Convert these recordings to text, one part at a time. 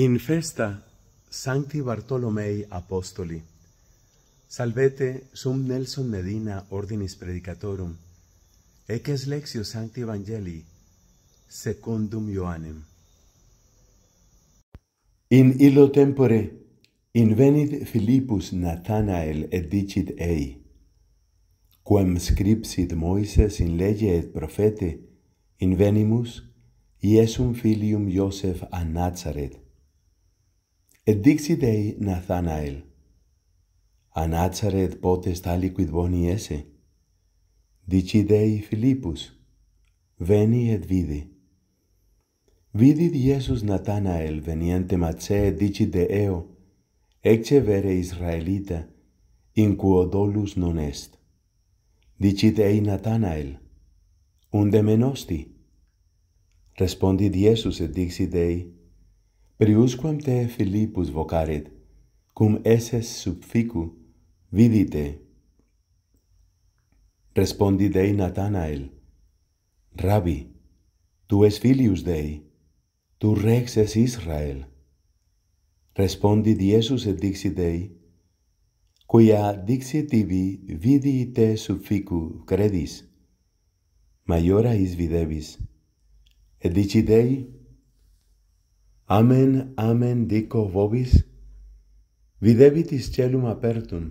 In festa Sancti Bartolomei Apostoli Salvete sum Nelson Medina Ordinis Predicatorum Ec es lexio Sancti Evangelii Secundum Ioannem In illo tempore invenit Philippus Nathanael et dicit ei Quem scripsit Moises in lege et profete invenimus Iesum filium Iosef a Nazareth et dixi dei Nathanael, a Nazareth potest aliquid boni esse? Dici dei Filippus, veni et vidi. Vidit Iesus Nathanael veniente matse et dicit de eo, ecce vere Israelita, in quo dolus non est. Dicit ei Nathanael, unde menosti? Respondit Iesus et dixit ei, Priusquam te Filippus vocaret, cum eses sub ficu, vidite. Respondi Dei Natanael, Rabbi, tu es filius Dei, tu rex es Israel. Respondi Iesus et dixi Dei, quia dixi tibi vidite sub ficu credis, maiora is videbis. Et dici Dei, Amen, amen, dico vobis, videbitis celum apertum,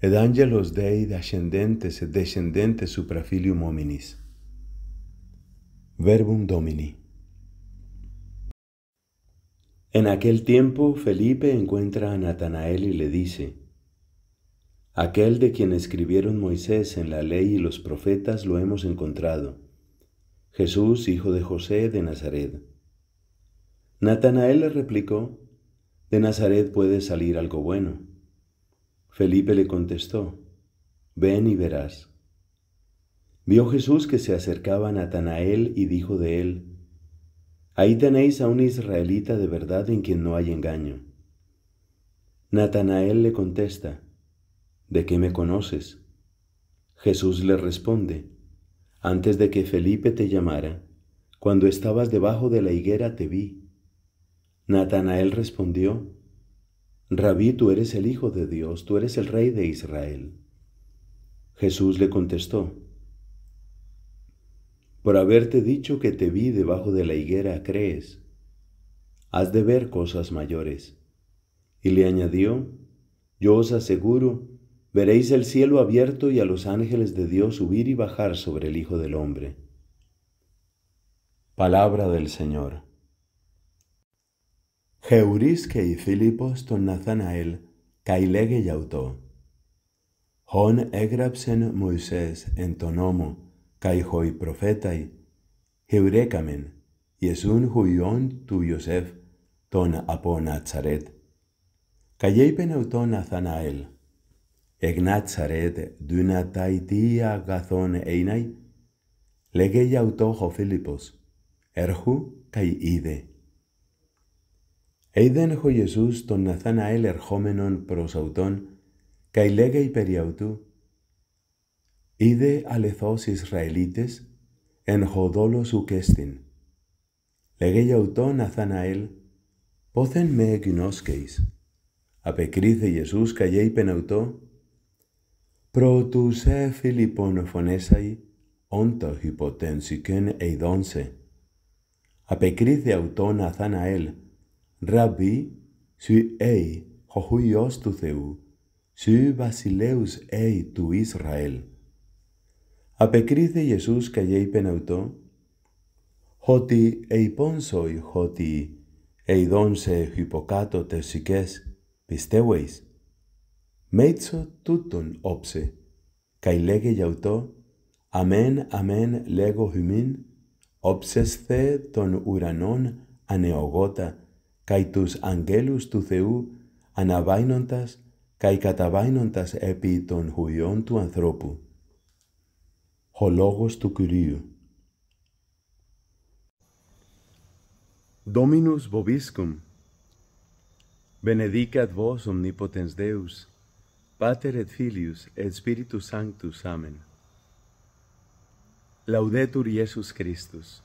ed angelos Dei ascendentes et descendentes supra filium hominis. Verbum Domini. En aquel tiempo Felipe encuentra a Natanael y le dice, Aquel de quien escribieron Moisés en la ley y los profetas lo hemos encontrado, Jesús, hijo de José de Nazaret. Natanael le replicó, De Nazaret puede salir algo bueno. Felipe le contestó, Ven y verás. Vio Jesús que se acercaba a Natanael y dijo de él, Ahí tenéis a un israelita de verdad en quien no hay engaño. Natanael le contesta, ¿De qué me conoces? Jesús le responde, Antes de que Felipe te llamara, cuando estabas debajo de la higuera te vi. Natanael respondió, Rabí, tú eres el Hijo de Dios, tú eres el Rey de Israel. Jesús le contestó, Por haberte dicho que te vi debajo de la higuera, crees, has de ver cosas mayores. Y le añadió, Yo os aseguro, veréis el cielo abierto y a los ángeles de Dios subir y bajar sobre el Hijo del Hombre. Palabra del Señor. Χεουρίς και η Φίλιππος τον Ναθαναήλ, λέγε γι' αυτό. Χόν έγραψεν Μωυσές εν τον νόμο, καί οι προφέταοι, χεουρέκαμεν, Ιεσούν χουιόν του Ιωσέφ, τον από Νατσαρέτ. είπεν αυτόν Ναθαναήλ, «Εγ Νατσαρέτ δούνα ιτία γαθόν έιναι, λέγε γι' αυτό ο Φίλιππος, έρχου καί είδε Είδεν ο Ιησούς τον Ναθάναέλ ερχόμενον προς αυτόν, καί λέγει περί αυτού, «Είδε αλεθός Ισραηλίτες, εν χοδόλος ουκέστην». λέγει Λέγει αυτόν Ναθάναέλ, «Πόθεν με εγγνώσκεις». Απεκρίθε Ιησούς καί είπεν αυτό, «Προτούς σε Φιλιππον φωνέσαι, όντα υποτένσικεν ειδόνσε». Απεκρίθε αυτόν Αθαναέλ, Ραβί, σου έι, χωχού του Θεού, σου βασιλέους έι του Ισραήλ. Απεκρίθε Ιησούς και είπεν αυτο, ότι εϊπόνσοι ότι ειδόν σε υποκάτω τευσικές πιστεύεις. Μέτσο τούτον όψε, καί λέγε για αμέν αμέν λέγω χυμήν, όψεσθε των ουρανών ανεογότα καί angelus tu τους Θεού αναβαίνοντας καί καταβαίνοντας επί των χουιών του ανθρώπου. Ο λόγος του Κυρίου. Dominus vobiscum, benedicat vos omnipotens Deus, Pater et Filius et Spiritus Sanctus. Amen. Laudetur Iesus Christus.